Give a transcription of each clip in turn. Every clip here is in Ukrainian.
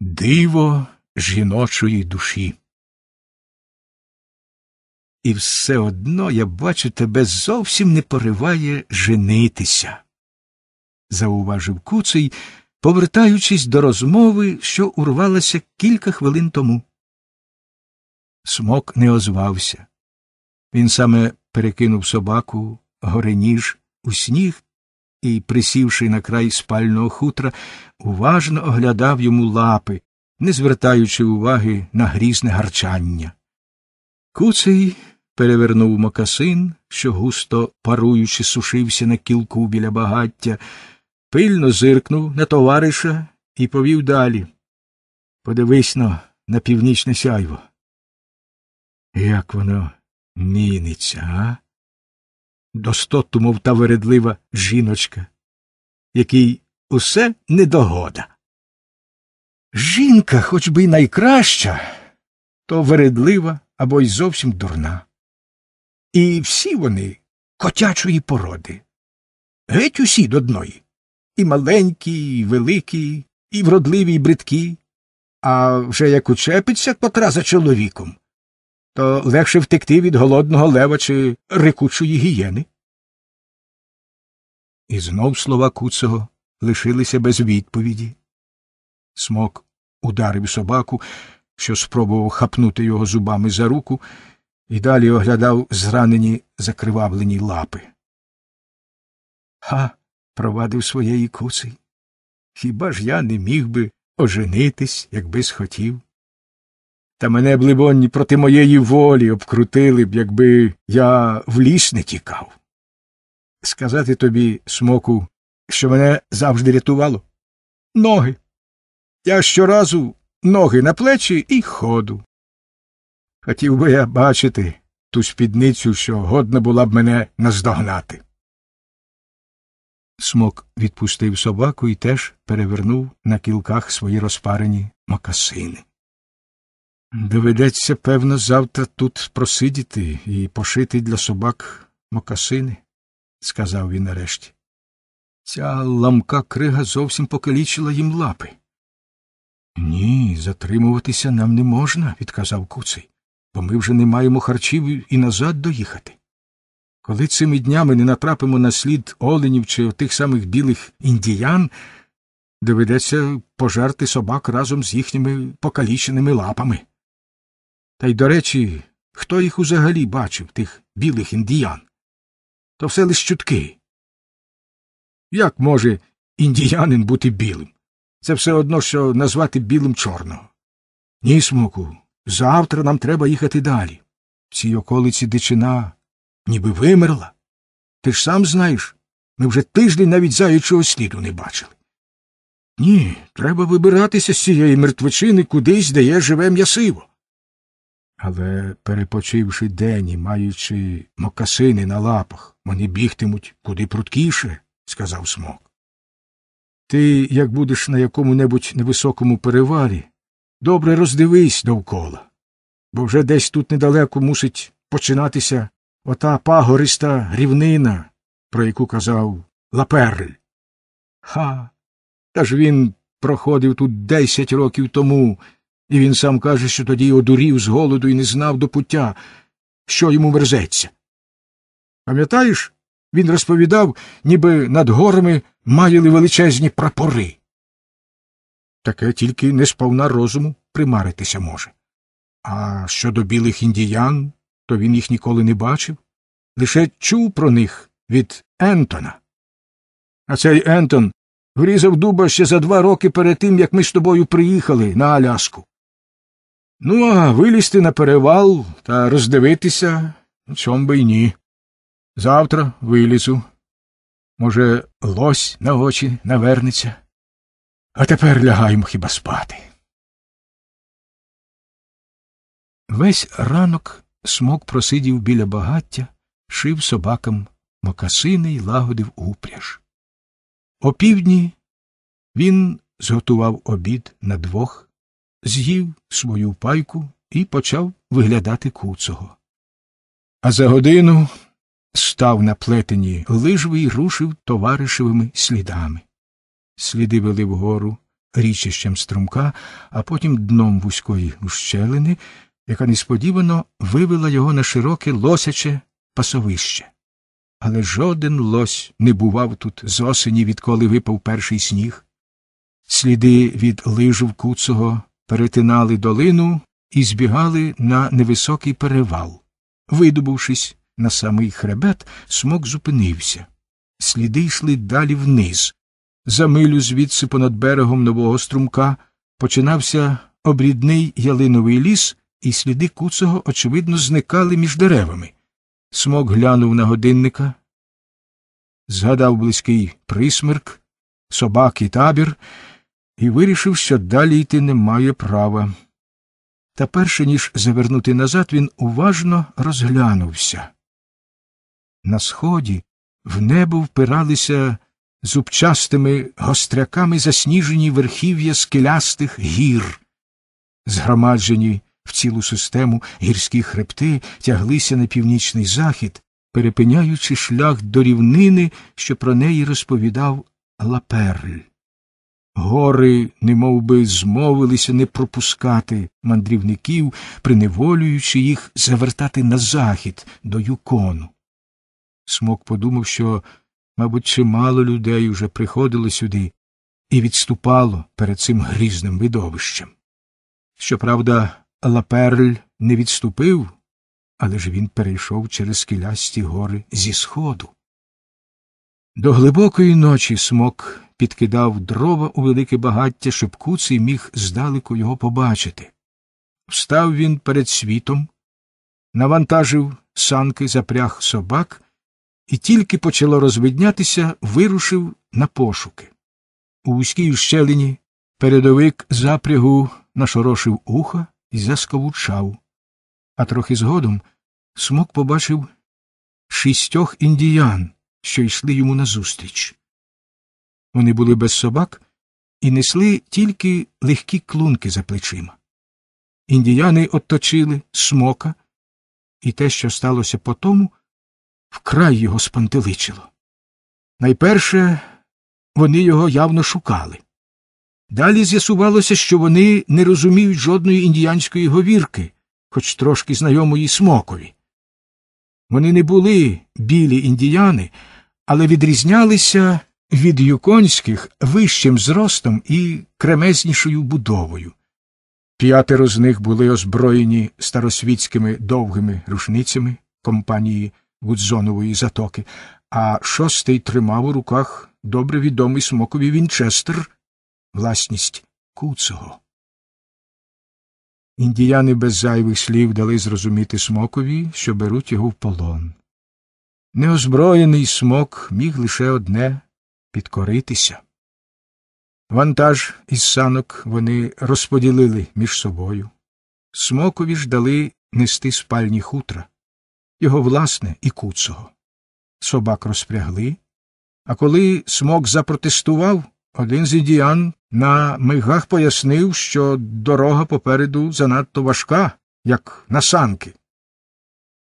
Диво жіночої душі. І все одно я бачу, тебе зовсім не пориває женитися, зауважив куций, повертаючись до розмови, що урвалася кілька хвилин тому. Смок не озвався. Він саме перекинув собаку, гореніж у сніг і, присівши на край спального хутра, уважно оглядав йому лапи, не звертаючи уваги на грізне гарчання. Куций перевернув мокасин, що густо паруючи сушився на кілку біля багаття, пильно зиркнув на товариша і повів далі. Подивись но на північне сяйво. Як воно міниться, а? достоту, мов та вередлива жіночка, якій усе недогода. Жінка, хоч би й найкраща, то вередлива або й зовсім дурна. І всі вони котячої породи. Геть усі до одної І маленькі, і великі, і вродливі, і бридкі. А вже як учепиться котра за чоловіком, то легше втекти від голодного лева чи рикучої гієни. І знов слова куцого лишилися без відповіді. Смок ударив собаку, що спробував хапнути його зубами за руку, і далі оглядав зранені закривавлені лапи. Ха, провадив своєї куций. Хіба ж я не міг би оженитись, якби схотів? Та мене, б блибонь, проти моєї волі обкрутили б, якби я в ліс не тікав. Сказати тобі, смоку, що мене завжди рятувало. Ноги. Я щоразу ноги на плечі і ходу. Хотів би я бачити ту спідницю, що годна була б мене наздогнати. Смок відпустив собаку і теж перевернув на кілках свої розпарені мокасини. Доведеться, певно, завтра тут просидіти і пошити для собак мокасини, сказав він нарешті. Ця ламка крига зовсім покалічила їм лапи. Ні, затримуватися нам не можна, відказав куций, бо ми вже не маємо харчів і назад доїхати. Коли цими днями не натрапимо на слід оленів чи отих самих білих індіян, доведеться пожерти собак разом з їхніми покаліченими лапами. Та й, до речі, хто їх узагалі бачив, тих білих індіян? То все лиш чутки. Як може індіянин бути білим? Це все одно, що назвати білим чорного. Ні, смоку, завтра нам треба їхати далі. В цій околиці дичина ніби вимерла. Ти ж сам знаєш, ми вже тиждень навіть заючого сліду не бачили. Ні, треба вибиратися з цієї мертвечини кудись, де є живе м'ясиво. Але, перепочивши день і маючи мокасини на лапах, вони бігтимуть куди пруткіше, сказав смок. Ти, як будеш на якому небудь невисокому перевалі, добре роздивись довкола, бо вже десь тут недалеко мусить починатися ота пагориста рівнина, про яку казав Лаперль. Ха. Та ж він проходив тут десять років тому і він сам каже, що тоді одурів з голоду і не знав до пуття, що йому мерзеться. Пам'ятаєш, він розповідав, ніби над горами маяли величезні прапори. Таке тільки не сповна розуму примаритися може. А щодо білих індіян, то він їх ніколи не бачив, лише чув про них від Ентона. А цей Ентон врізав дуба ще за два роки перед тим, як ми з тобою приїхали на Аляску. Ну, а вилізти на перевал та роздивитися чом би й ні. Завтра вилізу. Може, лось на очі навернеться. А тепер лягаємо хіба спати. Весь ранок смок просидів біля багаття, шив собакам мокасини й лагодив упряж. Опівдні він зготував обід на двох з'їв свою пайку і почав виглядати куцого. А за годину став на плетені лижви і рушив товаришевими слідами. Сліди вели вгору річищем струмка, а потім дном вузької ущелини, яка несподівано вивела його на широке лосяче пасовище. Але жоден лось не бував тут з осені, відколи випав перший сніг. Сліди від лижу куцого перетинали долину і збігали на невисокий перевал. Видобувшись на самий хребет, смок зупинився. Сліди йшли далі вниз. За милю звідси понад берегом нового струмка починався обрідний ялиновий ліс, і сліди куцого, очевидно, зникали між деревами. Смок глянув на годинника, згадав близький присмерк, собак і табір і вирішив, що далі йти не має права. Та перше ніж завернути назад, він уважно розглянувся. На сході в небо впиралися зубчастими гостряками засніжені верхів'я скелястих гір, згромаджені в цілу систему гірські хребти тяглися на північний захід, перепиняючи шлях до рівнини, що про неї розповідав Лаперль. Гори немов би, змовилися не пропускати мандрівників, приневолюючи їх завертати на захід до юкону. Смок подумав, що, мабуть, чимало людей уже приходило сюди і відступало перед цим грізним видовищем. Щоправда, Лаперль не відступив, але ж він перейшов через килясті гори зі сходу. До глибокої ночі смок підкидав дрова у велике багаття, щоб куций міг здалеку його побачити. Встав він перед світом, навантажив санки, запряг собак і тільки почало розвиднятися, вирушив на пошуки. У вузькій ущелині передовик запрягу нашорошив уха і засковучав. А трохи згодом смок побачив шістьох індіян що йшли йому назустріч. Вони були без собак і несли тільки легкі клунки за плечима. Індіяни оточили смока, і те, що сталося по тому, вкрай його спантеличило. Найперше вони його явно шукали. Далі з'ясувалося, що вони не розуміють жодної індіянської говірки, хоч трошки знайомої смокові. Вони не були білі індіяни, але відрізнялися від юконських вищим зростом і кремезнішою будовою. П'ятеро з них були озброєні старосвітськими довгими рушницями компанії Гудзонової затоки, а шостий тримав у руках добре відомий смокові Вінчестер, власність Куцого. Індіяни без зайвих слів дали зрозуміти смокові, що беруть його в полон неозброєний смок міг лише одне підкоритися. Вантаж із санок вони розподілили між собою. Смокові ж дали нести спальні хутра, його власне і куцого. Собак розпрягли, а коли смок запротестував, один з ідіян на мигах пояснив, що дорога попереду занадто важка, як на санки.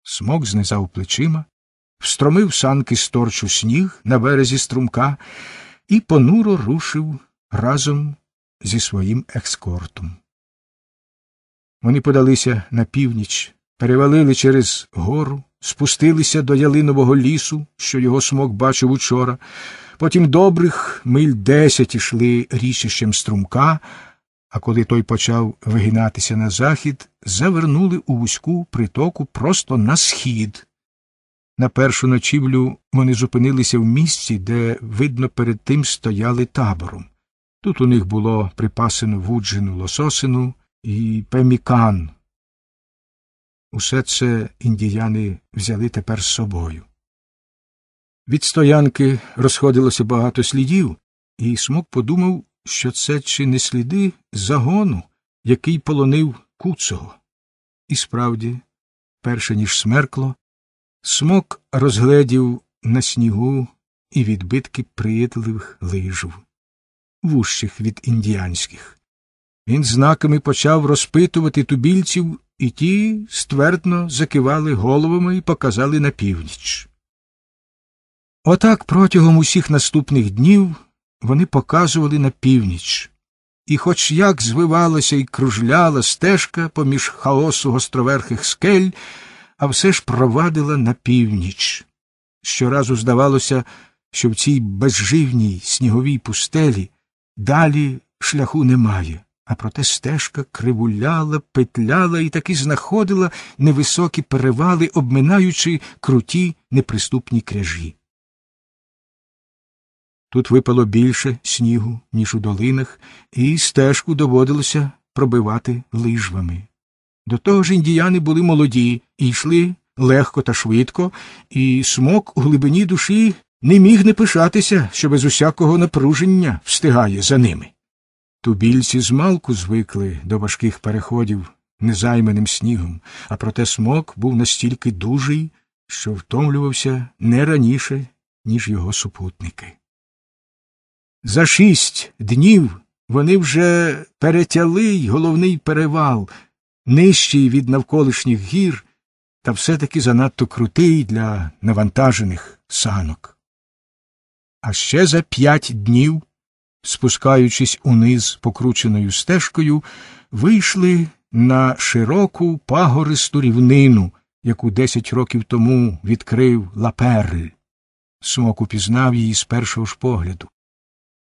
Смок знизав плечима встромив санки сторчу сніг на березі струмка і понуро рушив разом зі своїм екскортом. Вони подалися на північ, перевалили через гору, спустилися до ялинового лісу, що його смок бачив учора. Потім добрих миль десять ішли річищем струмка, а коли той почав вигинатися на захід, завернули у вузьку притоку просто на схід на першу ночівлю вони зупинилися в місці, де, видно, перед тим стояли табором. Тут у них було припасено вуджену лососину і пемікан. Усе це індіяни взяли тепер з собою. Від стоянки розходилося багато слідів, і смок подумав, що це чи не сліди загону, який полонив куцого. І справді, перше ніж смеркло, Смок розгледів на снігу і відбитки приятливих лижів, вущих від індіанських. Він знаками почав розпитувати тубільців, і ті ствердно закивали головами і показали на північ. Отак протягом усіх наступних днів вони показували на північ, і, хоч як звивалася і кружляла стежка поміж хаосу гостроверхих скель, а все ж провадила на північ. Щоразу здавалося, що в цій безживній сніговій пустелі далі шляху немає, а проте стежка кривуляла, петляла і таки знаходила невисокі перевали, обминаючи круті неприступні кряжі. Тут випало більше снігу, ніж у долинах, і стежку доводилося пробивати лижвами. До того ж індіяни були молоді і йшли легко та швидко, і смок у глибині душі не міг не пишатися, що без усякого напруження встигає за ними. Тубільці змалку звикли до важких переходів незайманим снігом, а проте смок був настільки дужий, що втомлювався не раніше, ніж його супутники. За шість днів вони вже перетяли й головний перевал нижчий від навколишніх гір та все таки занадто крутий для навантажених санок. А ще за п'ять днів, спускаючись униз покрученою стежкою, вийшли на широку пагористу рівнину, яку десять років тому відкрив Лаперль. Смок упізнав її з першого ж погляду.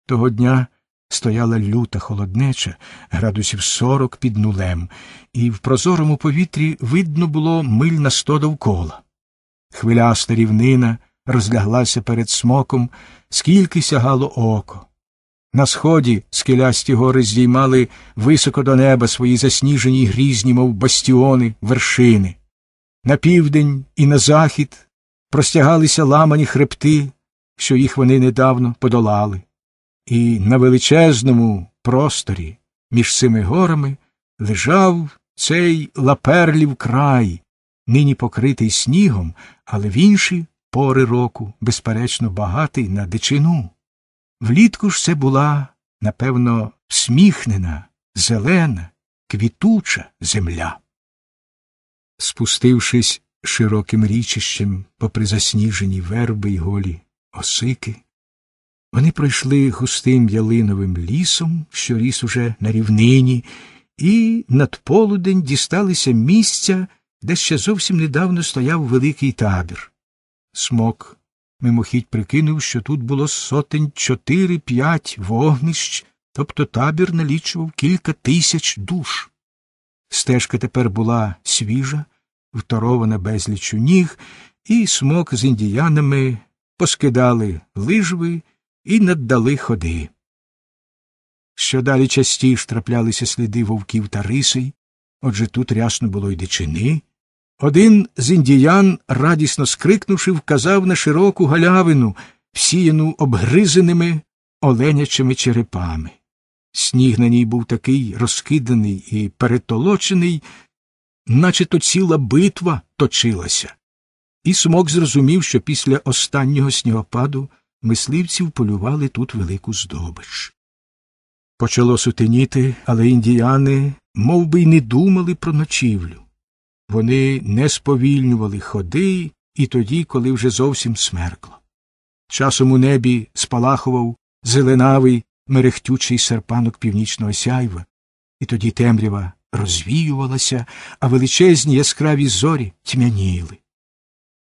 Того дня Стояла люта холоднеча, градусів сорок під нулем, і в прозорому повітрі видно було миль на сто довкола. Хвиляста рівнина розляглася перед смоком, скільки сягало око. На сході скелясті гори здіймали високо до неба свої засніжені грізні, мов бастіони, вершини. На південь і на захід простягалися ламані хребти, що їх вони недавно подолали і на величезному просторі між цими горами лежав цей лаперлів край, нині покритий снігом, але в інші пори року, безперечно, багатий на дичину. Влітку ж це була, напевно, всміхнена, зелена, квітуча земля. Спустившись широким річищем попри засніжені верби й голі осики, вони пройшли густим ялиновим лісом, що ріс уже на рівнині, і над полудень дісталися місця, де ще зовсім недавно стояв великий табір. Смок мимохідь прикинув, що тут було сотень чотири-п'ять вогнищ, тобто табір налічував кілька тисяч душ. Стежка тепер була свіжа, вторована безліч у ніг, і смок з індіянами поскидали лижви і наддали ходи. Що далі частіше траплялися сліди вовків та рисей, отже тут рясно було й дичини. Один з індіян, радісно скрикнувши, вказав на широку галявину, всіяну обгризеними оленячими черепами. Сніг на ній був такий розкиданий і перетолочений, наче то ціла битва точилася. І Смок зрозумів, що після останнього снігопаду мисливців полювали тут велику здобич. Почало сутеніти, але індіяни мов би, й не думали про ночівлю. Вони не сповільнювали ходи і тоді, коли вже зовсім смеркло. Часом у небі спалахував зеленавий мерехтючий серпанок північного сяйва, і тоді темрява розвіювалася, а величезні яскраві зорі тьмяніли.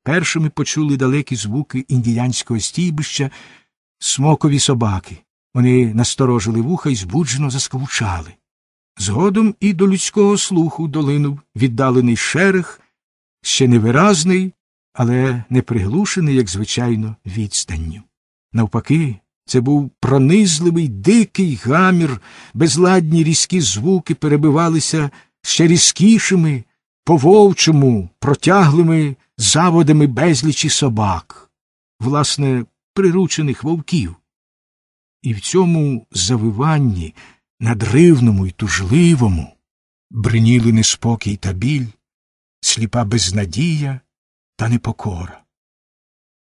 Першими почули далекі звуки індіянського стійбища смокові собаки. Вони насторожили вуха і збуджено заскавучали. Згодом і до людського слуху долинув віддалений шерех, ще невиразний, але не приглушений, як звичайно, відстанню. Навпаки, це був пронизливий, дикий гамір, безладні різкі звуки перебивалися ще різкішими, по вовчому, протяглими заводами безлічі собак, власне, приручених вовків. І в цьому завиванні, надривному і тужливому, бриніли неспокій та біль, сліпа безнадія та непокора.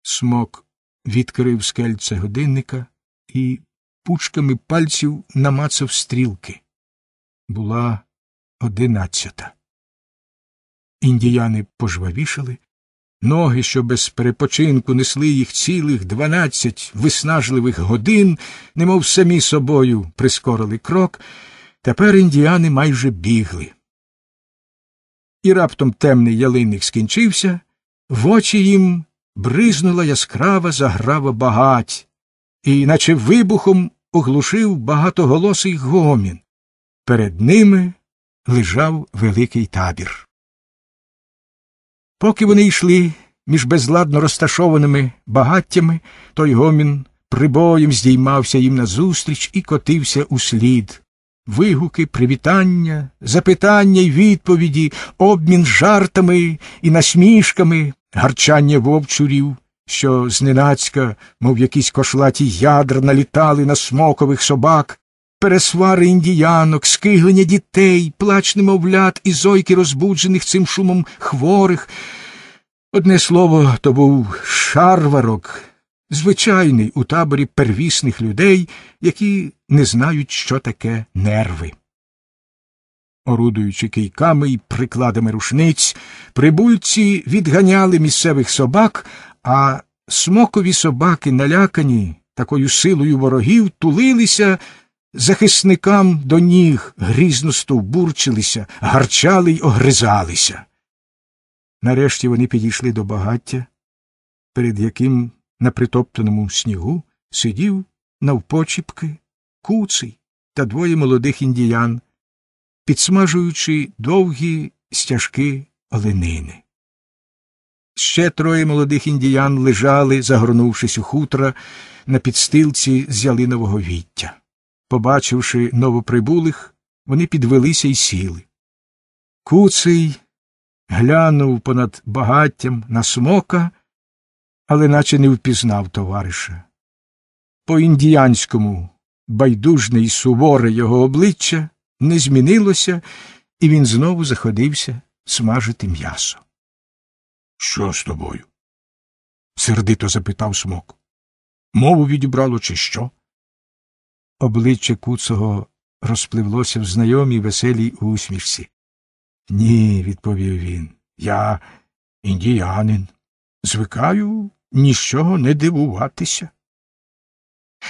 Смок відкрив скельце годинника і пучками пальців намацав стрілки. Була одинадцята. Індіяни пожвавішали, ноги, що без перепочинку несли їх цілих дванадцять виснажливих годин, немов самі собою прискорили крок, тепер індіани майже бігли. І раптом темний ялинник скінчився, в очі їм бризнула яскрава заграва багать, і, наче вибухом, оглушив багатоголосий гомін. Перед ними лежав великий табір. Поки вони йшли між безладно розташованими багаттями, той гомін прибоєм здіймався їм назустріч і котився у слід. Вигуки, привітання, запитання й відповіді, обмін жартами і насмішками, гарчання вовчурів, що зненацька, мов якісь кошлаті ядра, налітали на смокових собак, пересвари індіянок, скиглення дітей, плач немовлят і зойки розбуджених цим шумом хворих. Одне слово, то був шарварок, звичайний у таборі первісних людей, які не знають, що таке нерви. Орудуючи кийками і прикладами рушниць, прибульці відганяли місцевих собак, а смокові собаки, налякані такою силою ворогів, тулилися захисникам до ніг грізно стовбурчилися, гарчали й огризалися. Нарешті вони підійшли до багаття, перед яким на притоптаному снігу сидів навпочіпки куций та двоє молодих індіян, підсмажуючи довгі стяжки оленини. Ще троє молодих індіян лежали, загорнувшись у хутра, на підстилці з ялинового віття. Побачивши новоприбулих, вони підвелися і сіли. Куций глянув понад багаттям на смока, але наче не впізнав товариша. По індіянському байдужне і суворе його обличчя не змінилося, і він знову заходився смажити м'ясо. Що з тобою? сердито запитав смок. Мову відібрало, чи що? Обличчя куцого розпливлося в знайомій веселій усмішці. Ні, відповів він, я індіянин. Звикаю нічого не дивуватися.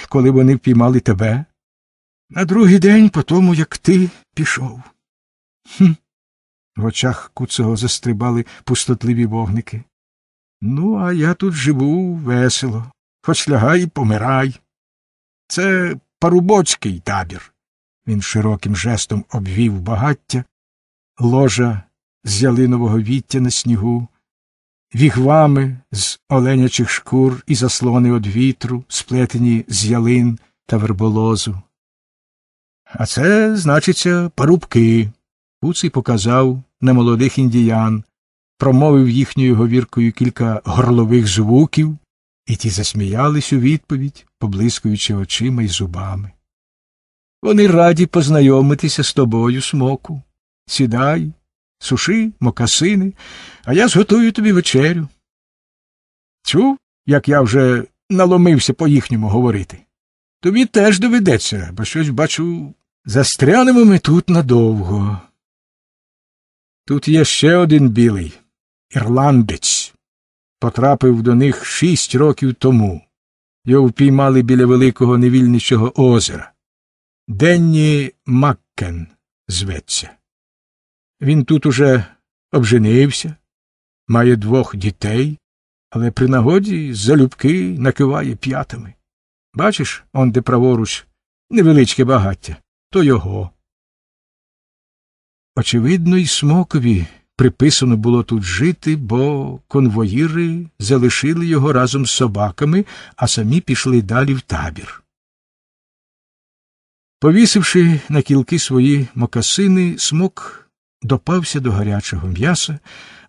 Коли вони впіймали тебе, на другий день по тому, як ти пішов. Хм. В очах куцого застрибали пустотливі вогники. Ну, а я тут живу весело, хоч лягай і помирай. Це парубоцький табір. Він широким жестом обвів багаття, ложа з ялинового віття на снігу, вігвами з оленячих шкур і заслони од вітру, сплетені з ялин та верболозу. А це, значиться, парубки. Куций показав на молодих індіян, промовив їхньою говіркою кілька горлових звуків, і ті засміялись у відповідь, поблискуючи очима й зубами. Вони раді познайомитися з тобою, смоку. Сідай, суши, мокасини, а я зготую тобі вечерю. Чув, як я вже наломився по їхньому говорити. Тобі теж доведеться, бо щось бачу, застрянемо ми тут надовго. Тут є ще один білий ірландець потрапив до них шість років тому. Його впіймали біля великого невільничого озера. Денні Маккен зветься. Він тут уже обженився, має двох дітей, але при нагоді залюбки накиває п'ятами. Бачиш, он де праворуч, невеличке багаття, то його. Очевидно, й смокові приписано було тут жити, бо конвоїри залишили його разом з собаками, а самі пішли далі в табір. Повісивши на кілки свої мокасини, смок допався до гарячого м'яса,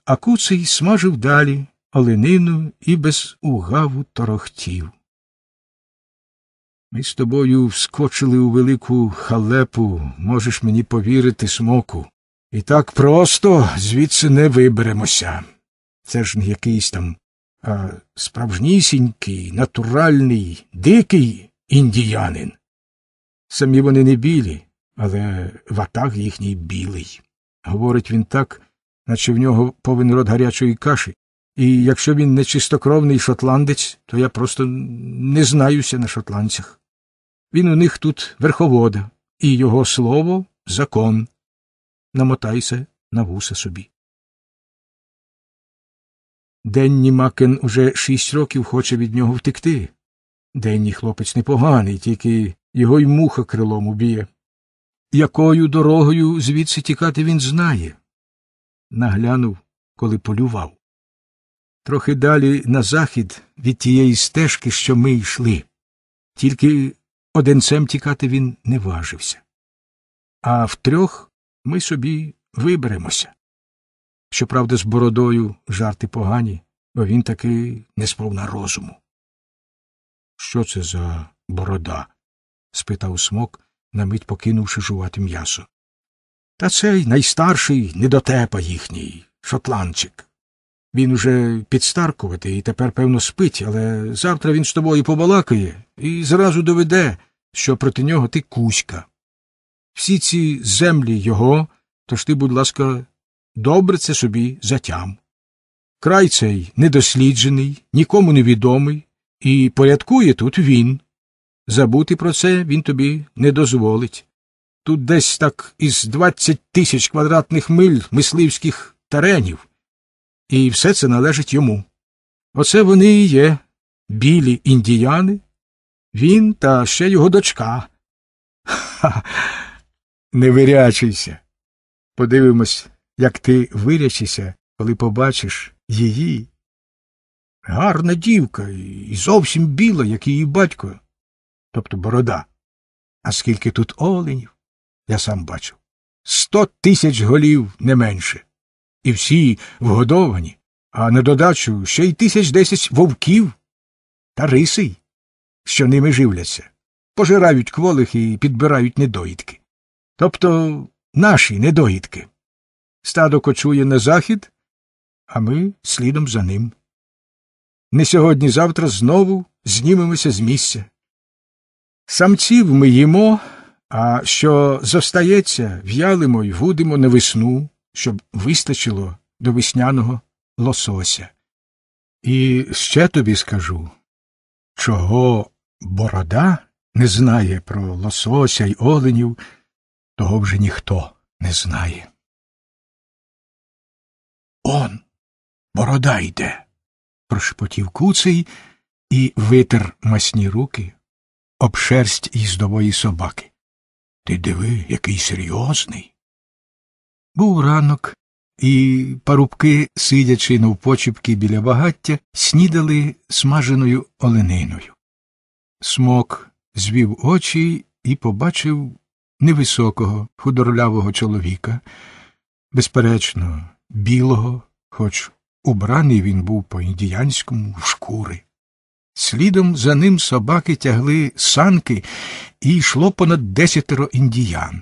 а куций смажив далі оленину і без угаву торохтів. Ми з тобою вскочили у велику халепу, можеш мені повірити, смоку. І так просто звідси не виберемося. Це ж не якийсь там а справжнісінький, натуральний, дикий індіянин. Самі вони не білі, але ватаг їхній білий. Говорить він так, наче в нього повен рот гарячої каші, і якщо він не чистокровний шотландець, то я просто не знаюся на шотландцях. Він у них тут верховода, і його слово закон намотайся на вуса собі. Денні Макен уже шість років хоче від нього втекти. Денні хлопець непоганий, тільки його й муха крилом уб'є. Якою дорогою звідси тікати він знає? Наглянув, коли полював. Трохи далі на захід від тієї стежки, що ми йшли, тільки одинцем тікати він не важився. А втрьох ми собі виберемося. Щоправда, з бородою жарти погані, бо він таки не сповна розуму. Що це за борода? спитав смок, на мить покинувши жувати м'ясо. Та цей найстарший недотепа їхній, шотландчик. Він уже підстаркувати і тепер, певно, спить, але завтра він з тобою побалакає і зразу доведе, що проти нього ти кузька всі ці землі його, тож ти, будь ласка, добре це собі затям. Край цей недосліджений, нікому не відомий, і порядкує тут він. Забути про це він тобі не дозволить. Тут десь так із двадцять тисяч квадратних миль мисливських теренів, і все це належить йому. Оце вони і є, білі індіяни, він та ще його дочка. Ха Ха. Не вирячуйся. Подивимось, як ти вирячишся, коли побачиш її. Гарна дівка і зовсім біла, як її батько, тобто борода. А скільки тут оленів, я сам бачив. Сто тисяч голів не менше. І всі вгодовані, а на додачу ще й тисяч десять вовків та рисей, що ними живляться, пожирають кволих і підбирають недоїдки. Тобто наші недоїдки. Стадо кочує на захід, а ми слідом за ним. Не сьогодні завтра знову знімемося з місця. Самців ми їмо, а що зостається, в'ялимо й гудимо на весну, щоб вистачило до весняного лосося. І ще тобі скажу, чого борода не знає про лосося й оленів того вже ніхто не знає. Он, борода йде, прошепотів куций і витер масні руки об шерсть їздової собаки. Ти диви, який серйозний. Був ранок, і парубки, сидячи навпочіпки біля багаття, снідали смаженою олениною. Смок звів очі і побачив невисокого, худорлявого чоловіка, безперечно, білого, хоч убраний він був по індіянському в шкури. Слідом за ним собаки тягли санки, і йшло понад десятеро індіян.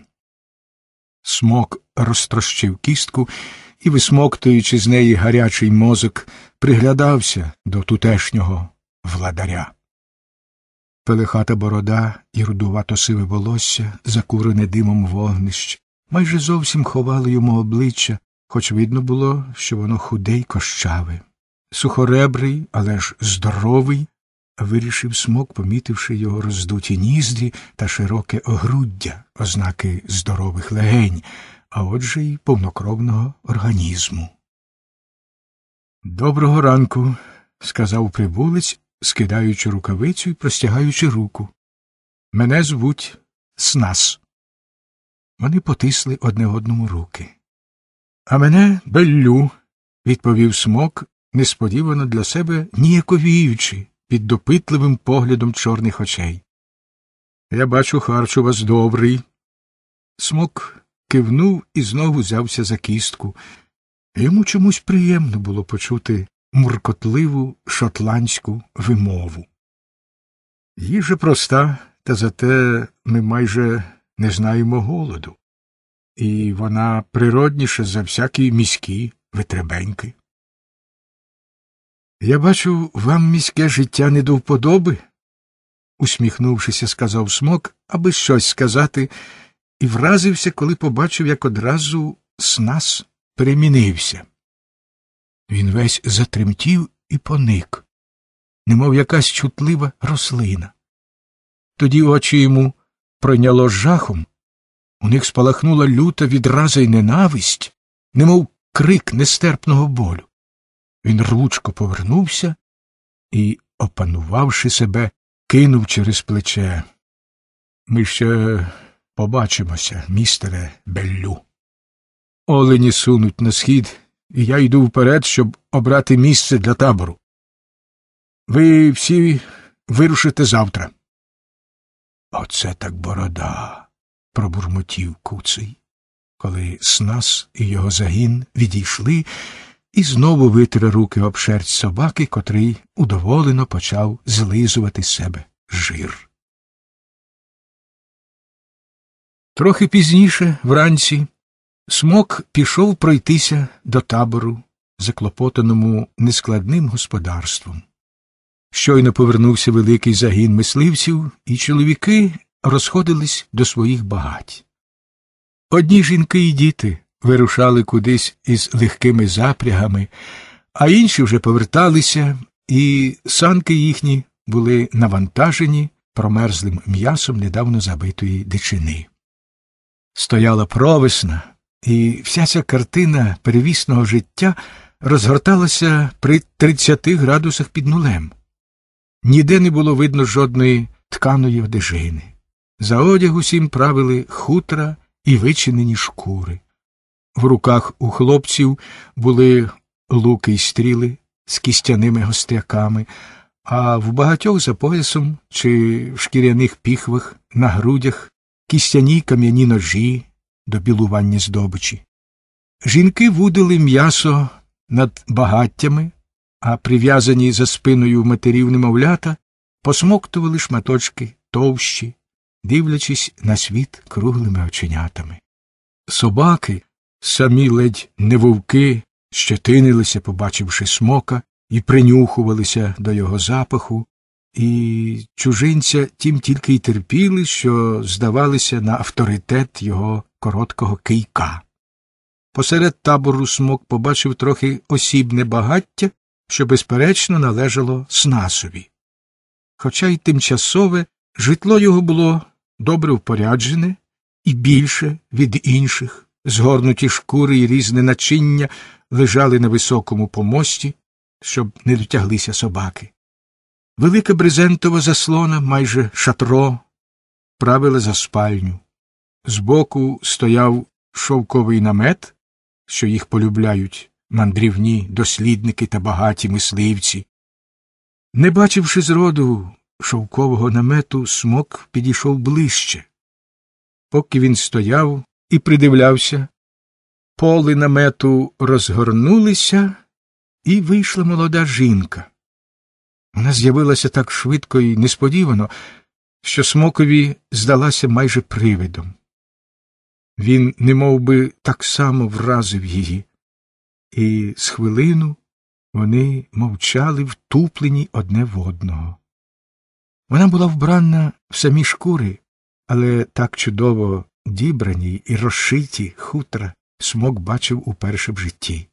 Смок розтрощив кістку і, висмоктуючи з неї гарячий мозок, приглядався до тутешнього владаря. Пелихата борода і рудувато сиве волосся, закурене димом вогнищ, майже зовсім ховали йому обличчя, хоч видно було, що воно худе й кощаве. Сухоребрий, але ж здоровий, вирішив смок, помітивши його роздуті ніздрі та широке огруддя, ознаки здорових легень, а отже й повнокровного організму. Доброго ранку, сказав прибулець скидаючи рукавицю і простягаючи руку. Мене звуть Снас. Вони потисли одне одному руки. А мене беллю, відповів смок, несподівано для себе ніяковіючи під допитливим поглядом чорних очей. Я бачу, харч у вас добрий. Смок кивнув і знову взявся за кістку. Йому чомусь приємно було почути муркотливу шотландську вимову. Їжа проста, та зате ми майже не знаємо голоду, і вона природніша за всякі міські витребеньки. Я бачу, вам міське життя не до вподоби, усміхнувшися, сказав смок, аби щось сказати, і вразився, коли побачив, як одразу нас перемінився. Він весь затремтів і поник, немов якась чутлива рослина. Тоді очі йому пройняло жахом, у них спалахнула люта відраза й ненависть, немов крик нестерпного болю. Він рвучко повернувся і, опанувавши себе, кинув через плече. Ми ще побачимося, містере Беллю. Олені сунуть на схід і я йду вперед, щоб обрати місце для табору. Ви всі вирушите завтра. Оце так борода. пробурмотів куций, коли Снас і його загін відійшли і знову витре руки об шерсть собаки, котрий удоволено почав злизувати з себе жир. Трохи пізніше, вранці, Смок пішов пройтися до табору, заклопотаному нескладним господарством. Щойно повернувся великий загін мисливців, і чоловіки розходились до своїх багать. Одні жінки і діти вирушали кудись із легкими запрягами, а інші вже поверталися, і санки їхні були навантажені промерзлим м'ясом недавно забитої дичини. Стояла провесна і вся ця картина перевісного життя розгорталася при 30 градусах під нулем. Ніде не було видно жодної тканої одежини. За одяг усім правили хутра і вичинені шкури. В руках у хлопців були луки й стріли з кістяними гостяками, а в багатьох за поясом чи в шкіряних піхвах на грудях кістяні кам'яні ножі до білування здобичі. Жінки вудили м'ясо над багаттями, а прив'язані за спиною матерів немовлята посмоктували шматочки товщі, дивлячись на світ круглими оченятами. Собаки, самі ледь не вовки, щетинилися, побачивши смока, і принюхувалися до його запаху, і чужинця тім тільки й терпіли, що здавалися на авторитет його короткого кийка. Посеред табору смок побачив трохи осібне багаття, що, безперечно, належало Снасові. Хоча й тимчасове житло його було добре впоряджене і більше від інших, згорнуті шкури і різне начиння лежали на високому помості, щоб не дотяглися собаки. Велика брезентова заслона, майже шатро, правила за спальню. Збоку стояв шовковий намет, що їх полюбляють мандрівні дослідники та багаті мисливці. Не бачивши зроду шовкового намету, смок підійшов ближче. Поки він стояв і придивлявся, поли намету розгорнулися, і вийшла молода жінка. Вона з'явилася так швидко і несподівано, що смокові здалася майже привидом. Він не би, так само вразив її, і з хвилину вони мовчали втуплені одне в одного. Вона була вбрана в самі шкури, але так чудово дібрані і розшиті хутра смок бачив уперше в житті.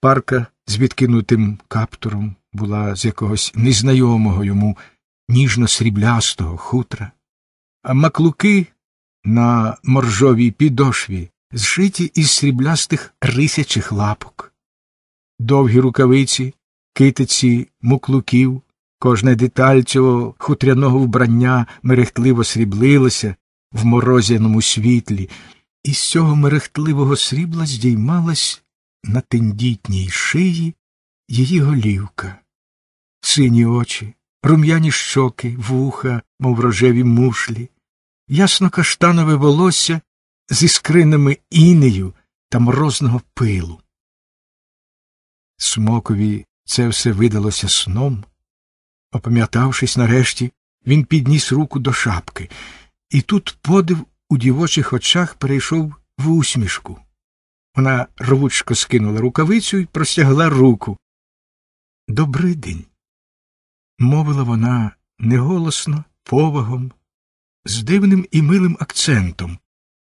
Парка з відкинутим каптуром була з якогось незнайомого йому ніжно сріблястого хутра, а маклуки на моржовій підошві, зшиті із сріблястих рисячих лапок, довгі рукавиці, китиці, муклуків, кожна деталь цього хутряного вбрання мерехтливо сріблилася в морозяному світлі, і з цього мерехтливого срібла здіймалась на тендітній шиї її голівка, сині очі, рум'яні щоки, вуха, мов рожеві мушлі ясно каштанове волосся з іскринами інею та морозного пилу. Смокові це все видалося сном. Опам'ятавшись нарешті, він підніс руку до шапки, і тут подив у дівочих очах перейшов в усмішку. Вона рвучко скинула рукавицю і простягла руку. «Добрий день!» — мовила вона неголосно, повагом, з дивним і милим акцентом,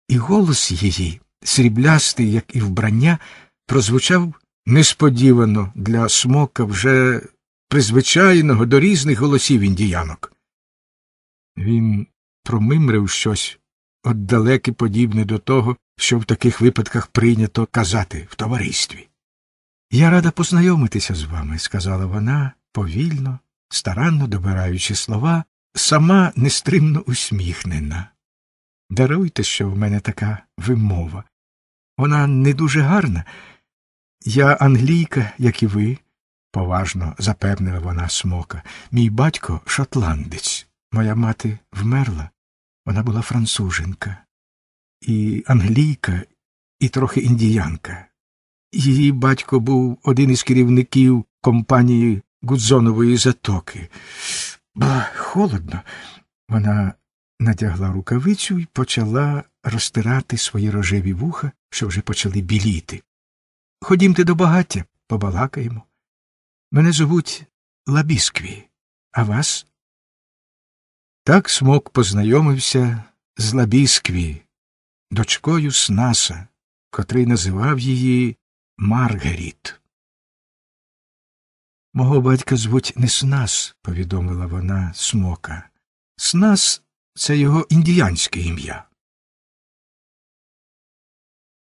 і голос її, сріблястий, як і вбрання, прозвучав несподівано для смока вже призвичайного до різних голосів індіянок. Він промимрив щось отдалеки подібне до того, що в таких випадках прийнято казати в товаристві. Я рада познайомитися з вами, сказала вона повільно, старанно добираючи слова, сама нестримно усміхнена. Даруйте, що в мене така вимова. Вона не дуже гарна. Я англійка, як і ви, поважно запевнила вона смока. Мій батько шотландець. Моя мати вмерла. Вона була француженка, і англійка, і трохи індіянка. Її батько був один із керівників компанії Гудзонової затоки. Ба, холодно. Вона натягла рукавицю і почала розтирати свої рожеві вуха, що вже почали біліти. Ходімте до багаття, побалакаємо. Мене звуть Лабіскві, а вас? Так смок познайомився з Лабіскві, дочкою Снаса, котрий називав її Маргаріт. Мого батька звуть не Снас, повідомила вона смока. Снас це його індіянське ім'я.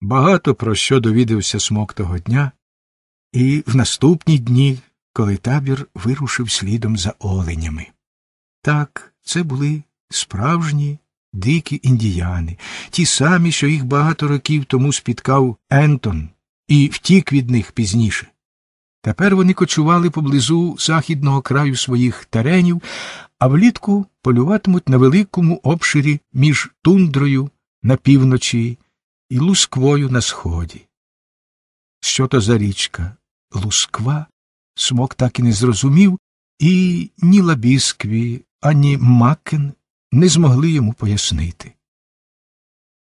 Багато про що довідався смок того дня, і в наступні дні, коли табір вирушив слідом за оленями. Так, це були справжні дикі індіяни, ті самі, що їх багато років тому спіткав Ентон, і втік від них пізніше. Тепер вони кочували поблизу західного краю своїх теренів, а влітку полюватимуть на великому обширі між тундрою на півночі і лусквою на сході. Що то за річка? Лусква? Смок так і не зрозумів, і ні Лабіскві, ані Макен не змогли йому пояснити.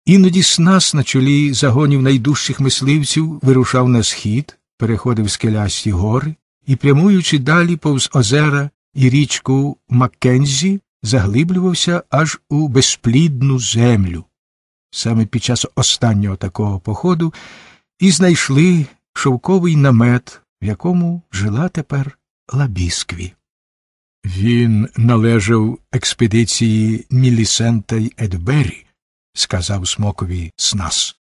Іноді снас на чолі загонів найдужчих мисливців вирушав на схід переходив скелясті гори і, прямуючи далі повз озера і річку Маккензі, заглиблювався аж у безплідну землю. Саме під час останнього такого походу і знайшли шовковий намет, в якому жила тепер Лабіскві. Він належав експедиції Мілісента й Едбері, сказав смокові Снас.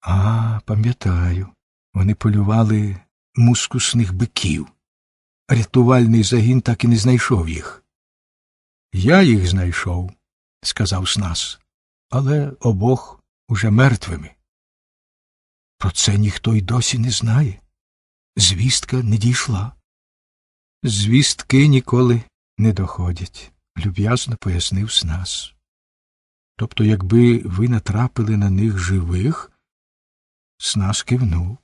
А, пам'ятаю, вони полювали мускусних биків. Рятувальний загін так і не знайшов їх. Я їх знайшов, сказав Снас, але обох уже мертвими. Про це ніхто й досі не знає. Звістка не дійшла. Звістки ніколи не доходять, люб'язно пояснив Снас. Тобто, якби ви натрапили на них живих, Снас кивнув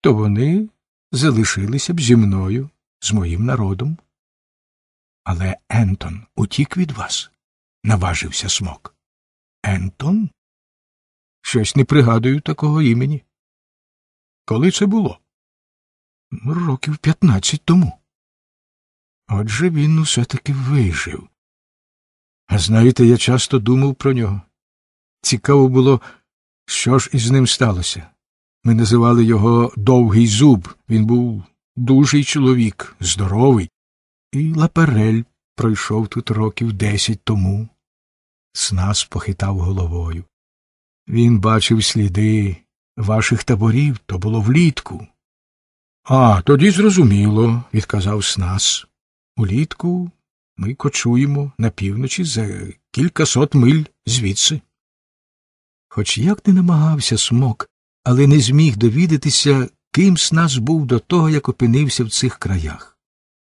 то вони залишилися б зі мною, з моїм народом. Але Ентон утік від вас, наважився смок. Ентон? Щось не пригадую такого імені. Коли це було? Років п'ятнадцять тому. Отже він усе таки вижив. А знаєте, я часто думав про нього. Цікаво було, що ж із ним сталося. Ми називали його довгий зуб. Він був дужий чоловік, здоровий. І лаперель пройшов тут років десять тому. Снас похитав головою. Він бачив сліди ваших таборів то було влітку. А, тоді зрозуміло, відказав Снас. Улітку ми кочуємо на півночі за кількасот миль звідси. Хоч як не намагався смок але не зміг довідатися, ким Снас був до того, як опинився в цих краях.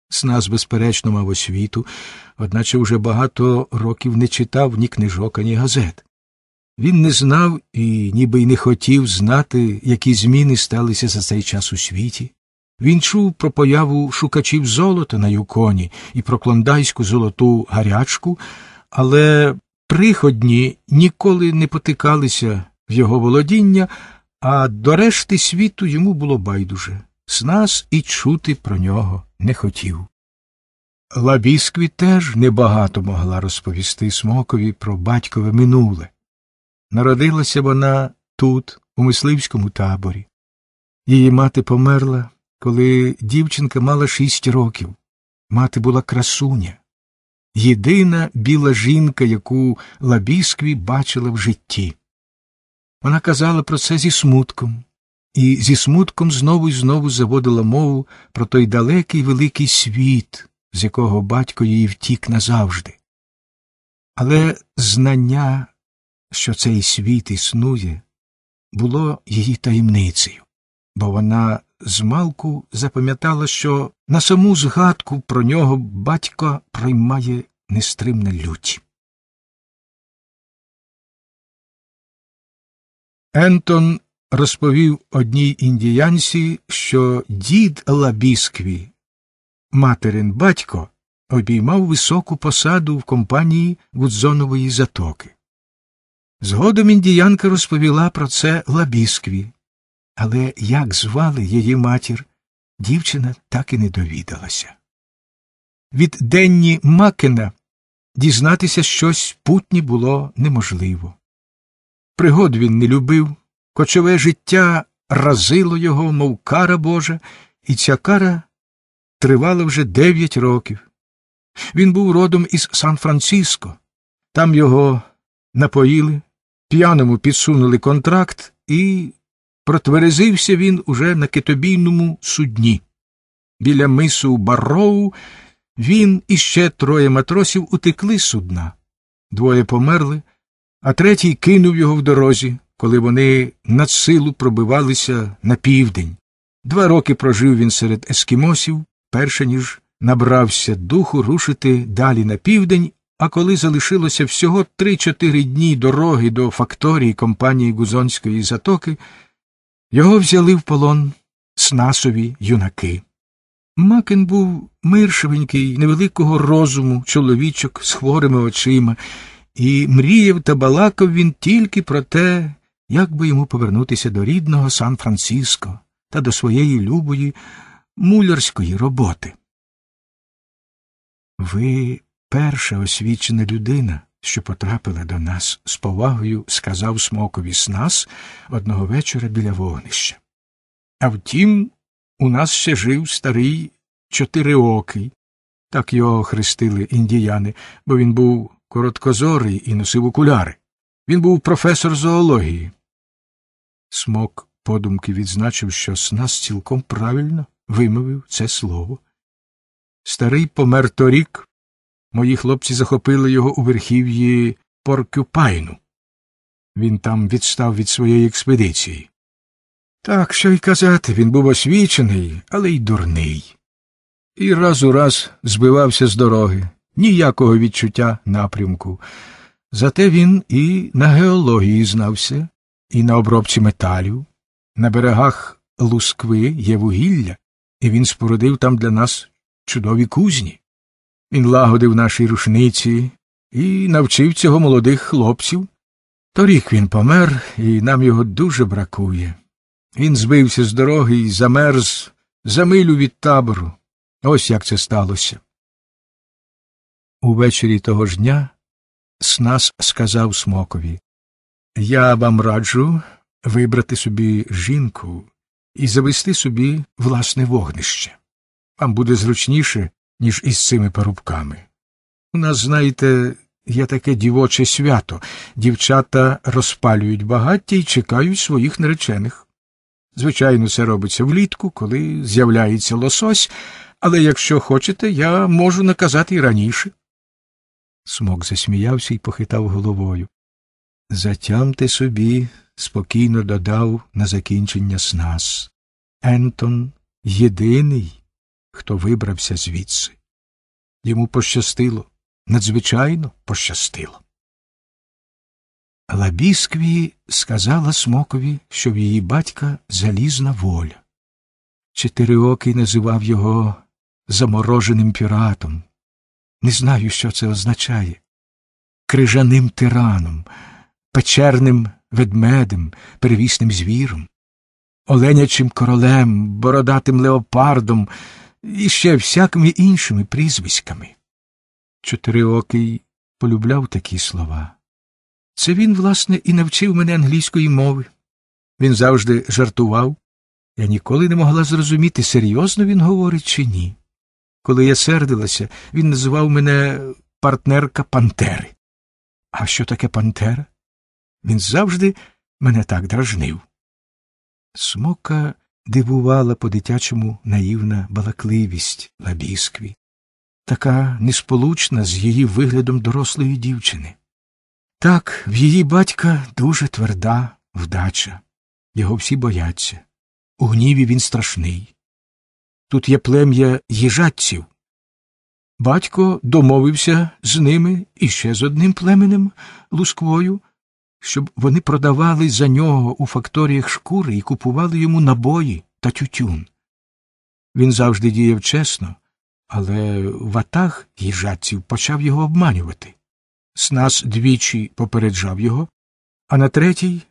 Снас, безперечно, мав освіту, одначе вже багато років не читав ні книжок, ані газет. Він не знав і ніби й не хотів знати, які зміни сталися за цей час у світі. Він чув про появу шукачів золота на юконі і про клондайську золоту гарячку, але приходні ніколи не потикалися в його володіння, а до решти світу йому було байдуже. З нас і чути про нього не хотів. Лабіскві теж небагато могла розповісти смокові про батькове минуле. Народилася вона тут, у мисливському таборі. Її мати померла, коли дівчинка мала шість років. Мати була красуня, єдина біла жінка, яку Лабіскві бачила в житті. Вона казала про це зі смутком, і зі смутком знову і знову заводила мову про той далекий великий світ, з якого батько її втік назавжди. Але знання, що цей світ існує, було її таємницею, бо вона змалку запам'ятала, що на саму згадку про нього батько приймає нестримне лють. Ентон розповів одній індіянці, що дід Лабіскві, материн батько, обіймав високу посаду в компанії Гудзонової затоки. Згодом індіянка розповіла про це Лабіскві, але як звали її матір, дівчина так і не довідалася. Від Денні Макена дізнатися щось путні було неможливо. Пригод він не любив, кочове життя разило його, мов кара Божа, і ця кара тривала вже дев'ять років. Він був родом із Сан Франциско, там його напоїли, п'яному підсунули контракт, і протверезився він уже на китобійному судні. Біля мису Барроу він і ще троє матросів утекли з судна. Двоє померли а третій кинув його в дорозі, коли вони надсилу пробивалися на південь. Два роки прожив він серед ескімосів, перше ніж набрався духу рушити далі на південь, а коли залишилося всього три-чотири дні дороги до факторії компанії Гузонської затоки, його взяли в полон снасові юнаки. Макен був миршевенький, невеликого розуму, чоловічок з хворими очима і мріяв та балакав він тільки про те, як би йому повернутися до рідного Сан Франциско та до своєї любої мулярської роботи. Ви перша освічена людина, що потрапила до нас з повагою, сказав смокові снас одного вечора біля вогнища. А втім, у нас ще жив старий чотириокий, так його хрестили індіяни, бо він був короткозорий і носив окуляри. Він був професор зоології. Смок подумки відзначив, що Снас цілком правильно вимовив це слово. Старий помер торік. Мої хлопці захопили його у верхів'ї Поркюпайну. Він там відстав від своєї експедиції. Так, що й казати, він був освічений, але й дурний. І раз у раз збивався з дороги ніякого відчуття напрямку. Зате він і на геології знався, і на обробці металів. На берегах Лускви є вугілля, і він спорудив там для нас чудові кузні. Він лагодив наші рушниці і навчив цього молодих хлопців. Торік він помер, і нам його дуже бракує. Він збився з дороги і замерз за милю від табору. Ось як це сталося. Увечері того ж дня Снас сказав смокові Я вам раджу вибрати собі жінку і завести собі власне вогнище. Вам буде зручніше, ніж із цими парубками. У нас, знаєте, є таке дівоче свято дівчата розпалюють багаття і чекають своїх наречених. Звичайно, це робиться влітку, коли з'являється лосось, але якщо хочете, я можу наказати і раніше. Смок засміявся і похитав головою. Затямте собі, спокійно додав на закінчення снас. Ентон єдиний, хто вибрався звідси. Йому пощастило, надзвичайно пощастило. Лабіскві сказала смокові, що в її батька залізна воля. Чотириокий називав його замороженим піратом, не знаю, що це означає. Крижаним тираном, печерним ведмедем, перевісним звіром, оленячим королем, бородатим леопардом і ще всякими іншими прізвиськами. Чотириокий полюбляв такі слова. Це він, власне, і навчив мене англійської мови. Він завжди жартував. Я ніколи не могла зрозуміти, серйозно він говорить чи ні. Коли я сердилася, він називав мене партнерка Пантери. А що таке Пантера? Він завжди мене так дражнив. Смока дивувала по дитячому наївна балакливість лабіскві, така несполучна з її виглядом дорослої дівчини. Так, в її батька дуже тверда вдача, його всі бояться. У гніві він страшний. Тут є плем'я їжатців. Батько домовився з ними і ще з одним племенем Лусквою, щоб вони продавали за нього у факторіях шкури і купували йому набої та тютюн. Він завжди діяв чесно, але ватаг їжатців почав його обманювати. Снас двічі попереджав його, а на третій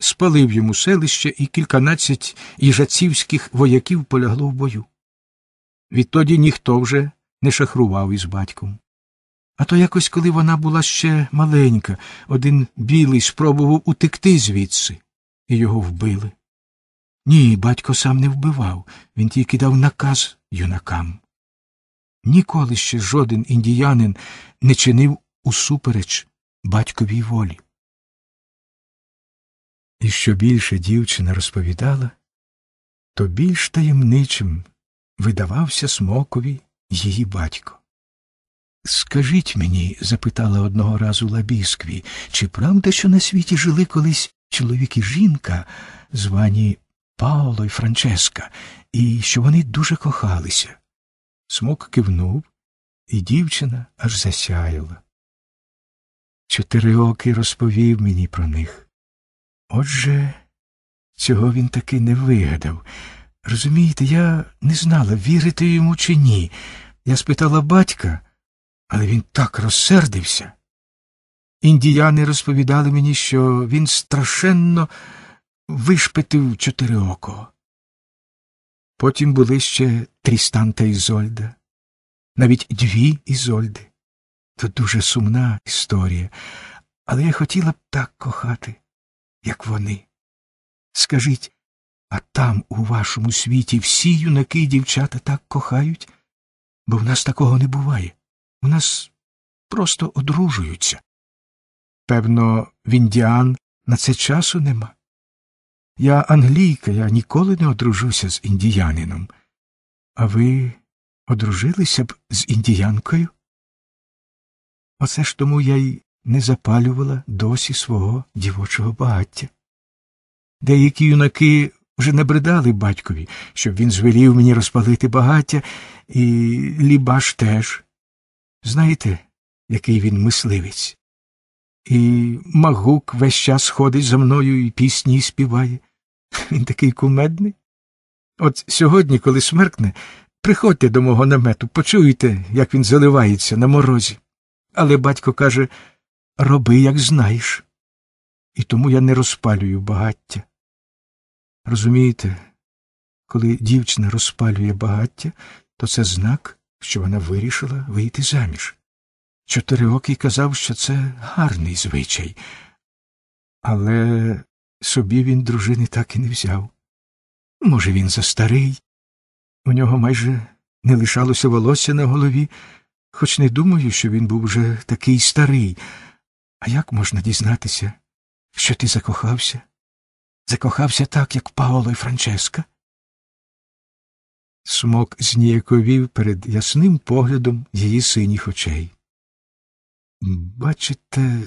спалив йому селище, і кільканадцять їжацівських вояків полягло в бою. Відтоді ніхто вже не шахрував із батьком. А то якось, коли вона була ще маленька, один білий спробував утекти звідси, і його вбили. Ні, батько сам не вбивав, він тільки дав наказ юнакам. Ніколи ще жоден індіянин не чинив усупереч батьковій волі. І що більше дівчина розповідала, то більш таємничим видавався смокові її батько. Скажіть мені, запитала одного разу Лабіскві, чи правда, що на світі жили колись чоловік і жінка, звані Паоло і Франческа, і що вони дуже кохалися? Смок кивнув, і дівчина аж засяяла. Чотириокий розповів мені про них. Отже, цього він таки не вигадав. Розумієте, я не знала, вірити йому чи ні. Я спитала батька, але він так розсердився. Індіяни розповідали мені, що він страшенно вишпитив чотири око. Потім були ще Трістан та Ізольда, навіть дві Ізольди. То дуже сумна історія, але я хотіла б так кохати як вони. Скажіть, а там, у вашому світі, всі юнаки і дівчата так кохають, бо в нас такого не буває. У нас просто одружуються. Певно, в індіан на це часу нема. Я англійка, я ніколи не одружуся з індіянином. А ви одружилися б з індіянкою? Оце ж тому я й не запалювала досі свого дівочого багаття. Деякі юнаки вже набридали батькові, щоб він звелів мені розпалити багаття, і Лібаш теж. Знаєте, який він мисливець? І магук весь час ходить за мною і пісні співає. Він такий кумедний. От сьогодні, коли смеркне, приходьте до мого намету, почуйте, як він заливається на морозі. Але батько каже Роби, як знаєш, і тому я не розпалюю багаття. Розумієте, коли дівчина розпалює багаття, то це знак, що вона вирішила вийти заміж. Чотириокий казав, що це гарний звичай, але собі він дружини так і не взяв. Може, він застарий, у нього майже не лишалося волосся на голові, хоч не думаю, що він був уже такий старий. А як можна дізнатися, що ти закохався? Закохався так, як Паоло і Франческа? Смок зніяковів перед ясним поглядом її синіх очей. Бачите,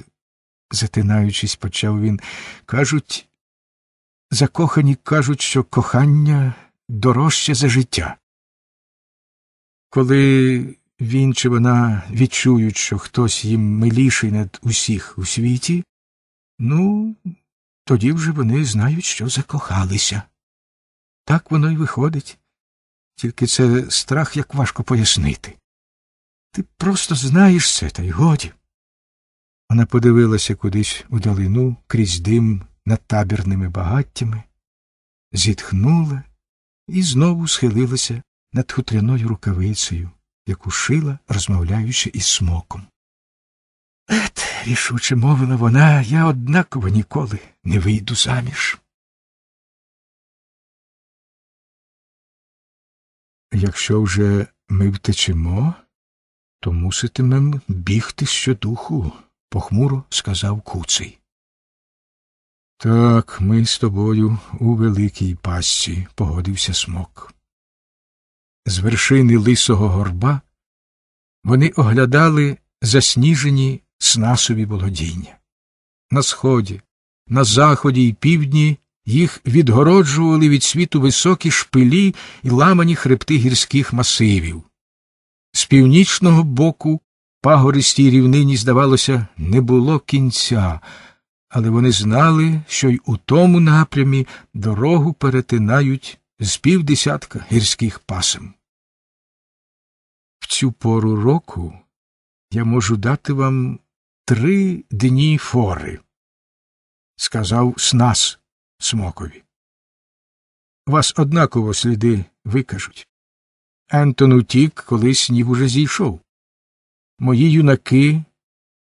затинаючись, почав він, кажуть, закохані кажуть, що кохання дорожче за життя. Коли він чи вона відчують, що хтось їм миліший над усіх у світі, ну, тоді вже вони знають, що закохалися. Так воно й виходить, тільки це страх як важко пояснити. Ти просто знаєш це, та й годі. Вона подивилася кудись у долину крізь дим над табірними багаттями, зітхнула і знову схилилася над хутряною рукавицею яку шила, розмовляючи із смоком. Ет, рішуче мовила вона, я однаково ніколи не вийду заміж. Якщо вже ми втечемо, то муситимем бігти щодуху, похмуро сказав куций. Так, ми з тобою у великій пасці, погодився смок з вершини Лисого горба, вони оглядали засніжені снасові володіння. На сході, на заході і півдні їх відгороджували від світу високі шпилі і ламані хребти гірських масивів. З північного боку пагористій рівнині, здавалося, не було кінця, але вони знали, що й у тому напрямі дорогу перетинають з півдесятка гірських пасем. В цю пору року я можу дати вам три дні фори, сказав снас смокові. Вас однаково сліди викажуть. Ентон утік, коли сніг уже зійшов. Мої юнаки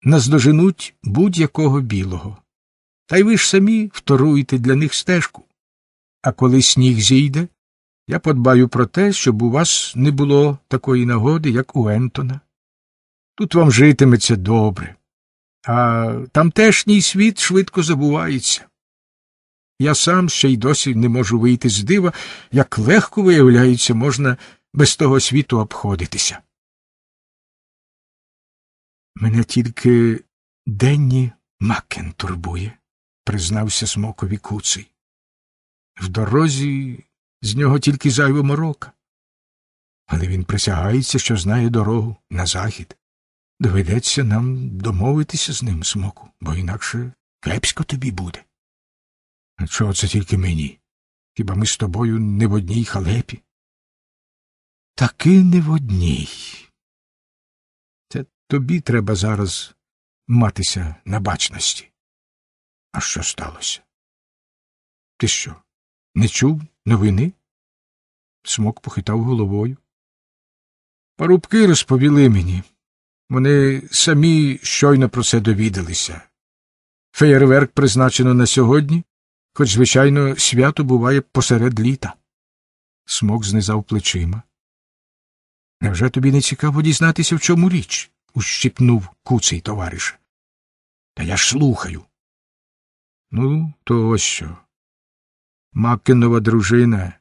наздоженуть будь-якого білого. Та й ви ж самі вторуєте для них стежку. А коли сніг зійде, я подбаю про те, щоб у вас не було такої нагоди, як у Ентона. Тут вам житиметься добре, а тамтешній світ швидко забувається. Я сам ще й досі не можу вийти з дива, як легко, виявляється, можна без того світу обходитися. Мене тільки Денні Макен турбує, признався смокові куций. В дорозі з нього тільки зайва морока. Але він присягається, що знає дорогу на захід. Доведеться нам домовитися з ним, смоку, бо інакше кепсько тобі буде. А чого це тільки мені? Хіба ми з тобою не в одній халепі? Таки не в одній. Це тобі треба зараз матися на бачності. А що сталося? Ти що? Не чув новини? Смок похитав головою. Парубки розповіли мені. Вони самі щойно про це довідалися. Феєрверк призначено на сьогодні, хоч, звичайно, свято буває посеред літа. Смок знизав плечима. Невже тобі не цікаво дізнатися, в чому річ? ущипнув куций товариш. Та я ж слухаю. Ну, то ось що. Макенова дружина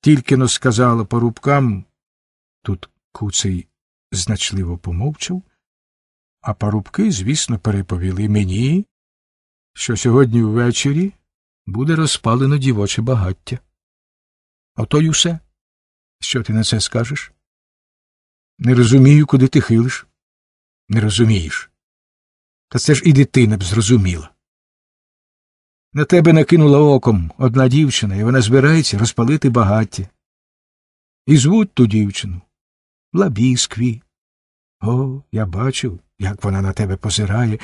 тільки но сказала парубкам. Тут куций значливо помовчав, а парубки, звісно, переповіли мені, що сьогодні ввечері буде розпалено дівоче багаття. Ото й усе. Що ти на це скажеш? Не розумію, куди ти хилиш. Не розумієш. Та це ж і дитина б зрозуміла. На тебе накинула оком одна дівчина, і вона збирається розпалити багаття. І звуть ту дівчину Лабіскві. О, я бачив, як вона на тебе позирає,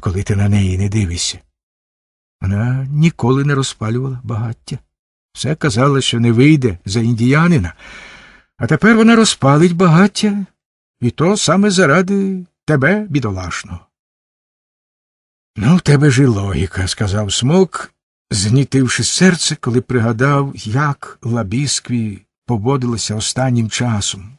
коли ти на неї не дивишся. Вона ніколи не розпалювала багаття. Все казала, що не вийде за індіянина, а тепер вона розпалить багаття, і то саме заради тебе, бідолашного. Ну, в тебе ж і логіка, сказав смок, знітивши серце, коли пригадав, як лабіскві поводилося останнім часом.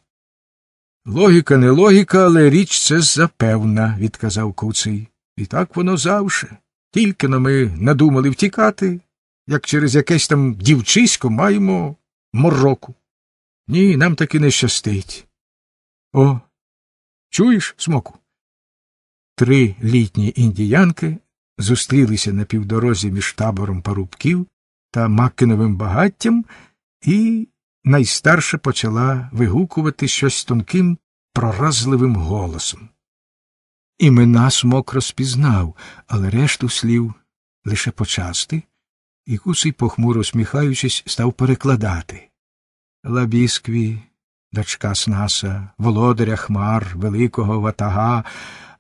Логіка не логіка, але річ це запевна, відказав куций. І так воно завше. Тільки но ми надумали втікати, як через якесь там дівчисько маємо мороку. Ні, нам таки не щастить. О, чуєш, смоку? Три літні індіянки зустрілися на півдорозі між табором парубків та Макиновим багаттям, і найстарша почала вигукувати щось тонким, проразливим голосом. Імена смок розпізнав, але решту слів лише почасти, і кусий, похмуро сміхаючись, став перекладати. Лабіскві, дочка Снаса, володаря Хмар, великого ватага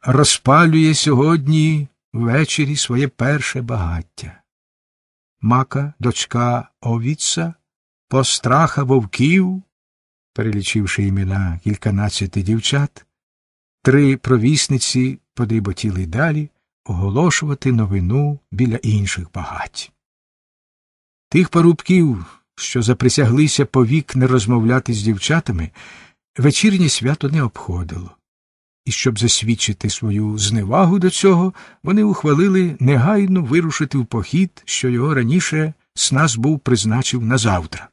розпалює сьогодні ввечері своє перше багаття. Мака, дочка Овіца, постраха вовків, перелічивши імена кільканадцяти дівчат, три провісниці подріботіли далі оголошувати новину біля інших багать. Тих парубків, що заприсяглися повік не розмовляти з дівчатами, вечірнє свято не обходило. І щоб засвідчити свою зневагу до цього, вони ухвалили негайно вирушити в похід, що його раніше СНАС був призначив на завтра.